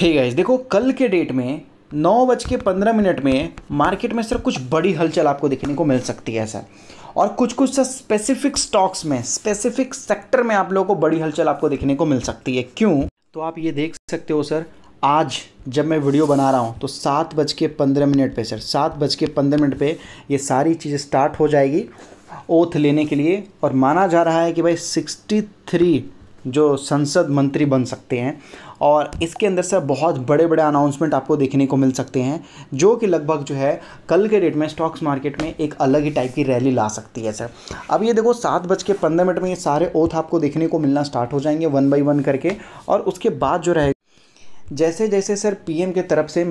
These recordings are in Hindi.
हे hey गाइस देखो कल के डेट में नौ बज के पंद्रह मिनट में मार्केट में सर कुछ बड़ी हलचल आपको देखने को मिल सकती है सर और कुछ कुछ सर स्पेसिफिक स्टॉक्स में स्पेसिफिक सेक्टर में आप लोगों को बड़ी हलचल आपको देखने को मिल सकती है क्यों तो आप ये देख सकते हो सर आज जब मैं वीडियो बना रहा हूँ तो सात बज के पंद्रह मिनट पर सर सात बज के पंद्रह मिनट पर ये सारी चीज़ें स्टार्ट हो जाएगी ओथ लेने के लिए और माना जा रहा है कि भाई सिक्सटी थ्री जो संसद मंत्री बन सकते हैं और इसके अंदर से बहुत बड़े बड़े अनाउंसमेंट आपको देखने को मिल सकते हैं जो कि लगभग जो है कल के डेट में स्टॉक्स मार्केट में एक अलग ही टाइप की रैली ला सकती है सर अब ये देखो सात बज के पंद्रह मिनट में ये सारे ओथ आपको देखने को मिलना स्टार्ट हो जाएंगे वन बाई वन करके और उसके बाद जो रहेगा जैसे जैसे सर पीएम के तरफ से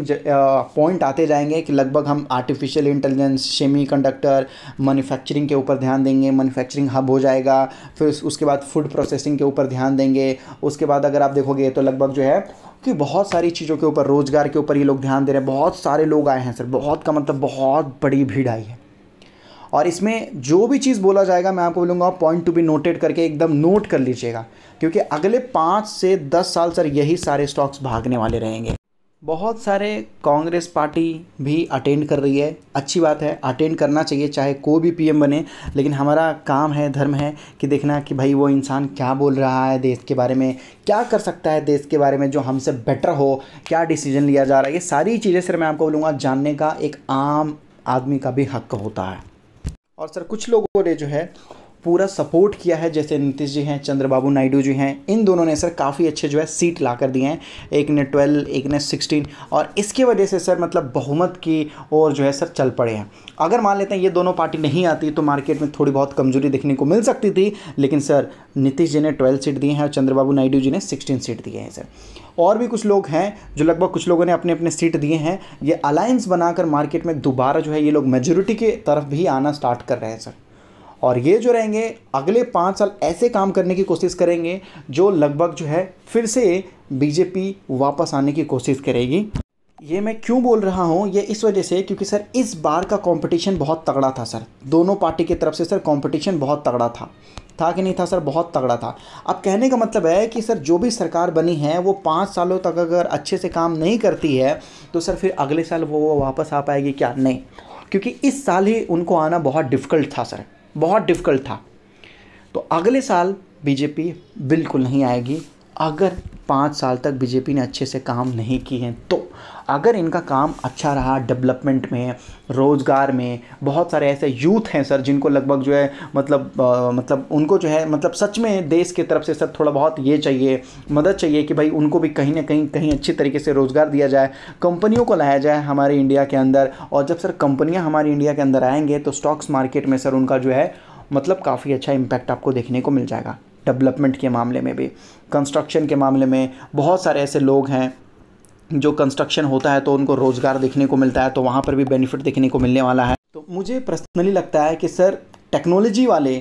पॉइंट आते जाएंगे कि लगभग हम artificial intelligence semiconductor manufacturing के ऊपर ध्यान देंगे मैन्युफैक्चरिंग हब हो जाएगा फिर उसके बाद फूड प्रोसेसिंग के ऊपर ध्यान देंगे उसके बाद अगर आप देखोगे तो लगभग जो है कि बहुत सारी चीज़ों के ऊपर रोज़गार के ऊपर ये लोग ध्यान दे रहे हैं बहुत सारे लोग आए हैं सर बहुत का मतलब बहुत बड़ी भीड़ आई है और इसमें जो भी चीज़ बोला जाएगा मैं आपको बोलूँगा पॉइंट टू बी नोटेड करके एकदम नोट कर लीजिएगा क्योंकि अगले पाँच से दस साल सर यही सारे स्टॉक्स भागने वाले रहेंगे बहुत सारे कांग्रेस पार्टी भी अटेंड कर रही है अच्छी बात है अटेंड करना चाहिए चाहे कोई भी पीएम बने लेकिन हमारा काम है धर्म है कि देखना कि भाई वो इंसान क्या बोल रहा है देश के बारे में क्या कर सकता है देश के बारे में जो हमसे बेटर हो क्या डिसीजन लिया जा रहा है ये सारी चीज़ें सर मैं आपको बोलूँगा जानने का एक आम आदमी का भी हक होता है और सर कुछ लोगों ने जो है पूरा सपोर्ट किया है जैसे नीतीश जी हैं चंद्रबाबू नायडू जी हैं इन दोनों ने सर काफ़ी अच्छे जो है सीट ला कर दिए हैं एक ने ट्वेल्व एक ने सिक्सटीन और इसकी वजह से सर मतलब बहुमत की ओर जो है सर चल पड़े हैं अगर मान लेते हैं ये दोनों पार्टी नहीं आती तो मार्केट में थोड़ी बहुत कमजोरी देखने को मिल सकती थी लेकिन सर नीतीश जी ने ट्वेल्व सीट दिए हैं और चंद्रबाबू नायडू जी ने सिक्सटीन सीट दिए हैं सर और भी कुछ लोग हैं जो लगभग कुछ लोगों ने अपने अपने सीट दिए हैं ये अलायंस बनाकर मार्केट में दोबारा जो है ये लोग मेजोरिटी की तरफ भी आना स्टार्ट कर रहे हैं सर और ये जो रहेंगे अगले पाँच साल ऐसे काम करने की कोशिश करेंगे जो लगभग जो है फिर से बीजेपी वापस आने की कोशिश करेगी ये मैं क्यों बोल रहा हूँ ये इस वजह से क्योंकि सर इस बार का कंपटीशन बहुत तगड़ा था सर दोनों पार्टी की तरफ से सर कंपटीशन बहुत तगड़ा था था कि नहीं था सर बहुत तगड़ा था अब कहने का मतलब है कि सर जो भी सरकार बनी है वो पाँच सालों तक अगर अच्छे से काम नहीं करती है तो सर फिर अगले साल वो वापस आ पाएगी क्या नहीं क्योंकि इस साल ही उनको आना बहुत डिफ़िकल्ट था सर बहुत डिफ़िकल्ट था तो अगले साल बीजेपी बिल्कुल नहीं आएगी अगर पाँच साल तक बीजेपी ने अच्छे से काम नहीं किए हैं तो अगर इनका काम अच्छा रहा डेवलपमेंट में रोज़गार में बहुत सारे ऐसे यूथ हैं सर जिनको लगभग जो है मतलब आ, मतलब उनको जो है मतलब सच में देश की तरफ से सर थोड़ा बहुत ये चाहिए मदद चाहिए कि भाई उनको भी कहीं ना कहीं कहीं अच्छी तरीके से रोज़गार दिया जाए कंपनियों को लाया जाए हमारे इंडिया के अंदर और जब सर कंपनियाँ हमारे इंडिया के अंदर आएंगे तो स्टॉक्स मार्केट में सर उनका जो है मतलब काफ़ी अच्छा इम्पैक्ट आपको देखने को मिल जाएगा डेवलपमेंट के मामले में भी कंस्ट्रक्शन के मामले में बहुत सारे ऐसे लोग हैं जो कंस्ट्रक्शन होता है तो उनको रोज़गार देखने को मिलता है तो वहाँ पर भी बेनिफिट देखने को मिलने वाला है तो मुझे पर्सनली लगता है कि सर टेक्नोलॉजी वाले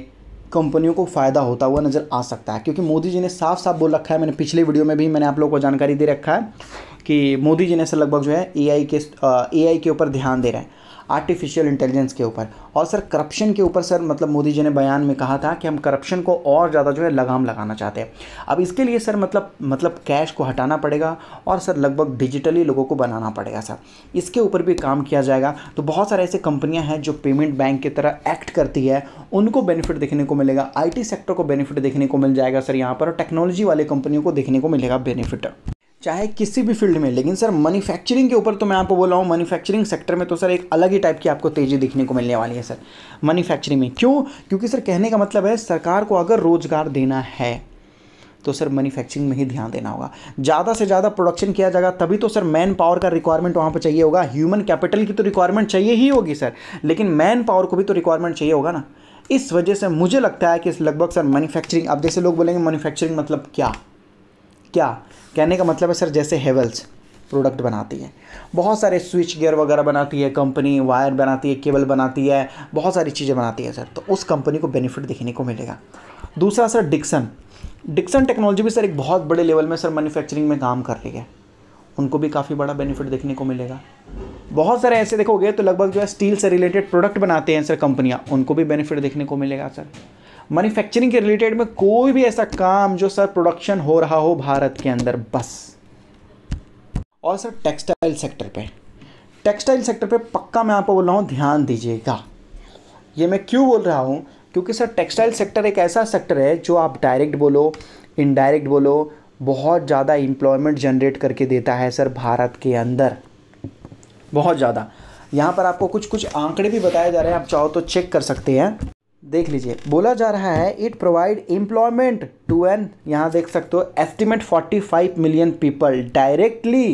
कंपनियों को फ़ायदा होता हुआ नज़र आ सकता है क्योंकि मोदी जी ने साफ साफ बोल रखा है मैंने पिछले वीडियो में भी मैंने आप लोगों को जानकारी दे रखा है कि मोदी जी ने सर लगभग जो है ए के ए के ऊपर ध्यान दे रहे हैं आर्टिफिशियल इंटेलिजेंस के ऊपर और सर करप्शन के ऊपर सर मतलब मोदी जी ने बयान में कहा था कि हम करप्शन को और ज़्यादा जो है लगाम लगाना चाहते हैं अब इसके लिए सर मतलब मतलब कैश को हटाना पड़ेगा और सर लगभग डिजिटली लोगों को बनाना पड़ेगा सर इसके ऊपर भी काम किया जाएगा तो बहुत सारे ऐसे कंपनियां हैं जो पेमेंट बैंक की तरह एक्ट करती है उनको बेनिफिट देखने को मिलेगा आई सेक्टर को बेनिफिट देखने को मिल जाएगा सर यहाँ पर और टेक्नोलॉजी वाले कंपनियों को देखने को मिलेगा बेनिफिट चाहे किसी भी फील्ड में लेकिन सर मैन्युफैक्चरिंग के ऊपर तो मैं आपको बोल रहा हूँ मैन्युफैक्चरिंग सेक्टर में तो सर एक अलग ही टाइप की आपको तेज़ी देखने को मिलने वाली है सर मैन्युफैक्चरिंग में क्यों क्योंकि सर कहने का मतलब है सरकार को अगर रोज़गार देना है तो सर मैन्युफैक्चरिंग में ही ध्यान देना होगा ज़्यादा से ज़्यादा प्रोडक्शन किया जाएगा तभी तो सर मैन पावर का रिक्वायरमेंट वहाँ पर चाहिए होगा ह्यूमन कैपिटल की तो रिक्वायरमेंट चाहिए ही होगी सर लेकिन मैन पावर को भी तो रिक्वायरमेंट चाहिए होगा ना इस वजह से मुझे लगता है कि लगभग सर मैन्युफैक्चरिंग अब जैसे लोग बोलेंगे मैन्युफैक्चरिंग मतलब क्या क्या कहने का मतलब है सर जैसे हेवल्स प्रोडक्ट बनाती है बहुत सारे स्विच गियर वगैरह बनाती है कंपनी वायर बनाती है केबल बनाती है बहुत सारी चीज़ें बनाती है सर तो उस कंपनी को बेनिफिट देखने को मिलेगा दूसरा सर डिक्सन डिक्सन टेक्नोलॉजी भी सर एक बहुत बड़े लेवल में सर मैन्युफैक्चरिंग में काम कर रही है उनको भी काफ़ी बड़ा बेनिफिट देखने को मिलेगा बहुत सारे ऐसे देखोगे तो लगभग जो है स्टील से रिलेटेड प्रोडक्ट बनाते हैं सर कंपनियाँ उनको भी बेनिफिट देखने को मिलेगा सर मैन्युफैक्चरिंग के रिलेटेड में कोई भी ऐसा काम जो सर प्रोडक्शन हो रहा हो भारत के अंदर बस और सर टेक्सटाइल सेक्टर पे टेक्सटाइल सेक्टर पे पक्का मैं आपको बोल रहा हूँ ध्यान दीजिएगा ये मैं क्यों बोल रहा हूँ क्योंकि सर टेक्सटाइल सेक्टर एक ऐसा सेक्टर है जो आप डायरेक्ट बोलो इनडायरेक्ट बोलो बहुत ज़्यादा एम्प्लॉयमेंट जनरेट करके देता है सर भारत के अंदर बहुत ज़्यादा यहाँ पर आपको कुछ कुछ आंकड़े भी बताए जा रहे हैं आप चाहो तो चेक कर सकते हैं देख लीजिए बोला जा रहा है it provide employment to an यहाँ देख सकते हो estimate 45 million people directly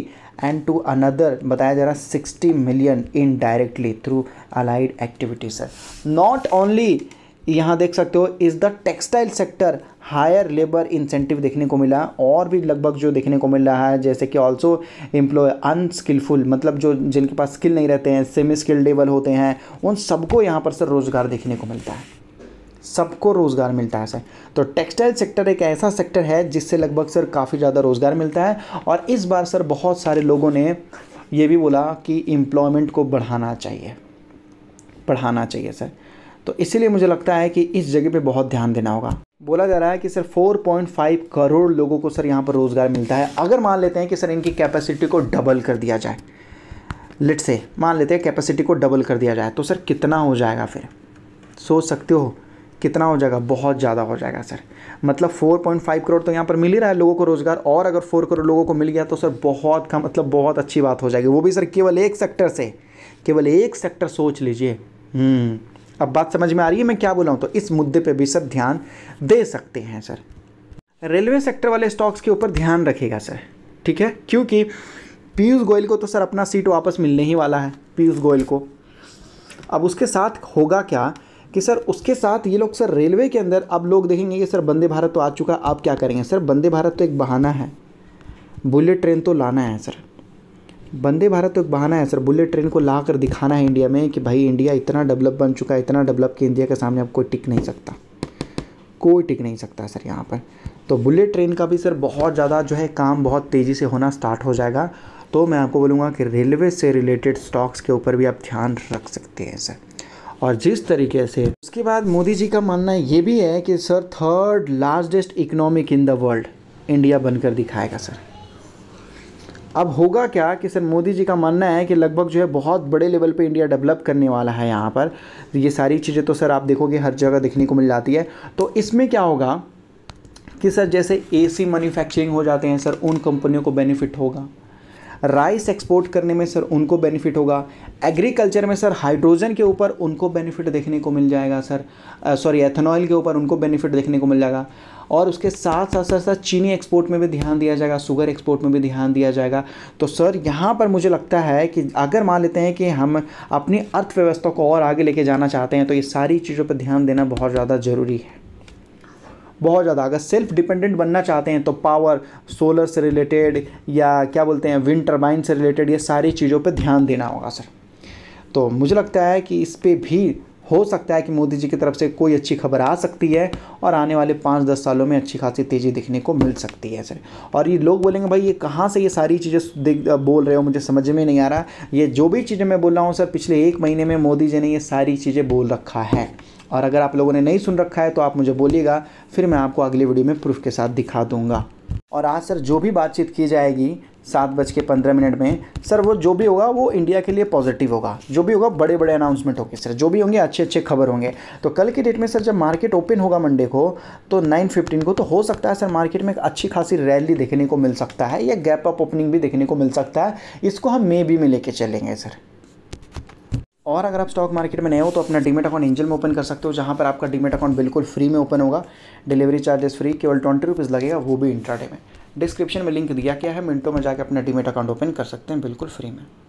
and to another बताया जा रहा है 60 million indirectly through allied activities है नॉट ओनली यहाँ देख सकते हो is the textile sector higher labour incentive देखने को मिला और भी लगभग जो देखने को मिल रहा है जैसे कि ऑल्सो एम्प्लॉय अनस्किलफुल मतलब जो जिनके पास स्किल नहीं रहते हैं सेमी स्किल लेवल होते हैं उन सबको यहाँ पर सर रोज़गार देखने को मिलता है सबको रोज़गार मिलता है सर तो टेक्सटाइल सेक्टर एक ऐसा सेक्टर है जिससे लगभग सर काफ़ी ज़्यादा रोज़गार मिलता है और इस बार सर बहुत सारे लोगों ने ये भी बोला कि एम्प्लॉयमेंट को बढ़ाना चाहिए बढ़ाना चाहिए सर तो इसीलिए मुझे लगता है कि इस जगह पे बहुत ध्यान देना होगा बोला जा रहा है कि सर 4.5 करोड़ लोगों को सर यहाँ पर रोज़गार मिलता है अगर मान लेते हैं कि सर इनकी कैपेसिटी को डबल कर दिया जाए लिट से मान लेते हैं कैपेसिटी को डबल कर दिया जाए तो सर कितना हो जाएगा फिर सोच सकते हो कितना हो जाएगा बहुत ज़्यादा हो जाएगा सर मतलब 4.5 करोड़ तो यहाँ पर मिल ही रहा है लोगों को रोज़गार और अगर 4 करोड़ लोगों को मिल गया तो सर बहुत कम मतलब बहुत अच्छी बात हो जाएगी वो भी सर केवल एक सेक्टर से केवल एक सेक्टर सोच लीजिए हम्म। अब बात समझ में आ रही है मैं क्या बोला हूँ तो इस मुद्दे पर भी सब ध्यान दे सकते हैं सर रेलवे सेक्टर वाले स्टॉक्स के ऊपर ध्यान रखेगा सर ठीक है क्योंकि पीयूष गोयल को तो सर अपना सीट वापस मिलने ही वाला है पीयूष गोयल को अब उसके साथ होगा क्या कि सर उसके साथ ये लोग सर रेलवे के अंदर अब लोग देखेंगे कि सर वंदे भारत तो आ चुका आप क्या करेंगे सर वंदे भारत तो एक बहाना है बुलेट ट्रेन तो लाना है सर वंदे भारत तो एक बहाना है सर बुलेट ट्रेन को ला कर दिखाना है इंडिया में कि भाई इंडिया इतना डेवलप बन चुका है इतना डेवलप कि इंडिया के सामने अब कोई टिक नहीं सकता कोई टिक नहीं सकता सर यहाँ पर तो बुलेट ट्रेन का भी सर बहुत ज़्यादा जो है काम बहुत तेज़ी से होना स्टार्ट हो जाएगा तो मैं आपको बोलूँगा कि रेलवे से रिलेटेड स्टॉक्स के ऊपर भी आप ध्यान रख सकते हैं सर और जिस तरीके से उसके बाद मोदी जी का मानना ये भी है कि sir third largest economic in the world India बनकर दिखाएगा सर अब होगा क्या कि सर मोदी जी का मानना है कि लगभग जो है बहुत बड़े लेवल पे इंडिया डेवलप करने वाला है यहाँ पर ये सारी चीज़ें तो सर आप देखोगे हर जगह देखने को मिल जाती है तो इसमें क्या होगा कि सर जैसे एसी मैन्युफैक्चरिंग हो जाते हैं सर उन कंपनियों को बेनिफिट होगा राइस एक्सपोर्ट करने में सर उनको बेनिफिट होगा एग्रीकल्चर में सर हाइड्रोजन के ऊपर उनको बेनिफिट देखने को मिल जाएगा सर सॉरी एथेनॉल के ऊपर उनको बेनिफिट देखने को मिल जाएगा और उसके साथ साथ साथ साथ चीनी एक्सपोर्ट में भी ध्यान दिया जाएगा शुगर एक्सपोर्ट में भी ध्यान दिया जाएगा तो सर यहाँ पर मुझे लगता है कि अगर मान लेते हैं कि हम अपनी अर्थव्यवस्था को और आगे लेके जाना चाहते हैं तो ये सारी चीज़ों पर ध्यान देना बहुत ज़्यादा ज़रूरी है बहुत ज़्यादा अगर सेल्फ डिपेंडेंट बनना चाहते हैं तो पावर सोलर से रिलेटेड या क्या बोलते हैं विंड टर्बाइन से रिलेटेड ये सारी चीज़ों पर ध्यान देना होगा सर तो मुझे लगता है कि इस पर भी हो सकता है कि मोदी जी की तरफ से कोई अच्छी खबर आ सकती है और आने वाले पाँच दस सालों में अच्छी खासी तेज़ी दिखने को मिल सकती है सर और ये लोग बोलेंगे भाई ये कहाँ से ये सारी चीज़ें बोल रहे हो मुझे समझ में नहीं आ रहा ये जो भी चीज़ें मैं बोल रहा हूँ सर पिछले एक महीने में मोदी जी ने ये सारी चीज़ें बोल रखा है और अगर आप लोगों ने नहीं सुन रखा है तो आप मुझे बोलिएगा फिर मैं आपको अगली वीडियो में प्रूफ के साथ दिखा दूंगा और आज सर जो भी बातचीत की जाएगी सात बज के पंद्रह मिनट में सर वो जो भी होगा वो इंडिया के लिए पॉजिटिव होगा जो भी होगा बड़े बड़े अनाउंसमेंट होंगे सर जो भी होंगे अच्छे अच्छे खबर होंगे तो कल की डेट में सर जब मार्केट ओपन होगा मंडे को तो नाइन फिफ्टीन को तो हो सकता है सर मार्केट में एक अच्छी खासी रैली देखने को मिल सकता है या गैप अप ओपनिंग भी देखने को मिल सकता है इसको हम मे बी में लेके चलेंगे सर और अगर आप स्टॉक मार्केट में नए हो तो अपना डीमेट अकाउंट एंजल में ओपन कर सकते हो जहाँ पर आपका डीमेट अकाउंट बिल्कुल फ्री में ओपन होगा डिलीवरी चार्जेस फ्री केवल ट्वेंटी रुपीज़ लगेगा वो भी इंट्राडे में डिस्क्रिप्शन में लिंक दिया गया है मिनटों में जाकर अपना डीमेट अकाउंट ओपन कर सकते हैं बिल्कुल फ्री में